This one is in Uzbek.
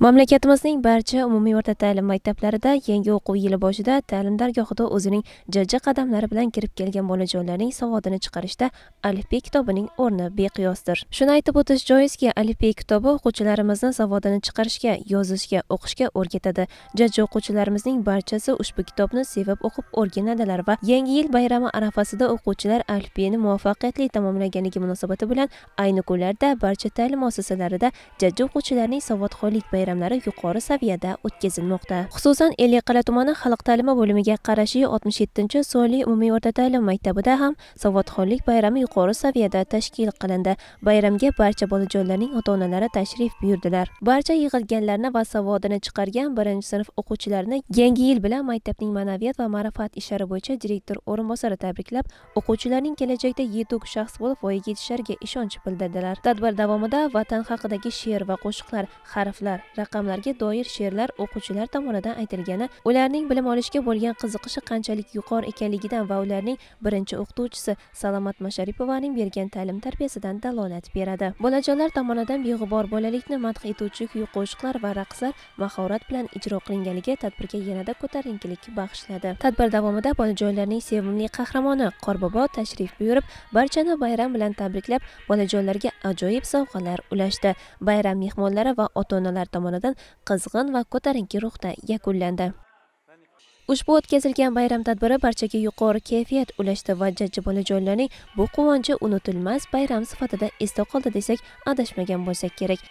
mamlakatimizning barcha umumiy o'rta ta'lim maktablarida yangi o'quv yili boshida ta'lim dargohida o'zining jajji qadamlari bilan kirib kelgan bolajonlarning savodini chiqarishda alifbek kitobining o'rni beqiyosdir shuni aytib o'tish joizki alifbek kitobi o'quvchilarimizni savodini chiqarishga yozishga o'qishga o'rgatadi jajji o'quvchilarimizning barchasi ushbu kitobni sevib o'qib o'rganadilar va yangi yil bayrami arafasida o'quvchilar alifbeni muvaffaqiyatli tamomlaganligi munosabati bilan ayni kunlarda barcha ta'lim muassasalarida jajji o'quvchilarning savodxonlik bayrami bayramlari yuqori saviyada o'tkazilmoqda xususan ellikqal'a tumani xalq ta'limi bo'limiga qarashli 67 sonli umumiy o'rta ta'lim maktabida ham savodxonlik bayrami yuqori saviyada tashkil qilindi bayramga barcha bolajonlarning ota onalari tashrif buyurdilar barcha yig'ilganlarni va savodini chiqargan birinchi sinf o'quvchilarini yangi yil bilan maktabning ma'naviyat va ma'rifat ishlari bo'yicha direktor o'rinbosari tabriklab o'quvchilarning kelajakda yetuk shaxs bo'lib voyaga yetishlariga ishonch bildirdilar tadbir davomida vatan haqidagi she'r va qo'shiqlar harflar raqamlarga doir she'rlar o'quvchilar tomonidan aytilgani ularning bilim olishga bo'lgan qiziqishi qanchalik yuqori ekanligidan va ularning birinchi o'qituvchisi salomat masharipovaning bergan ta'lim tarbiyasidan dalolat beradi bolajonlar tomonidan beg'ubor bolalikni madh etuvchi kuy qo'shiqlar va raqslar mahorat bilan ijro qilinganligi tadbirga yanada ko'tarinkilik bag'ishladi tadbir davomida bolajonlarning sevimli qahramoni qorbobo tashrif buyurib barchani bayram bilan tabriklab bolajonlarga ajoyib sovg'alar ulashdi bayram mehmonlari va ota onalar tomonidan tomonidan qizg'in va ko'tarinki ruhda yakunlandi ushbu o'tkazilgan bayram tadbiri barchaga yuqori kayfiyat ulashdi va jajji bolajonlarning bu quvonchi unutilmas bayram sifatida esda qoldi desak adashmagan bo'lsak kerak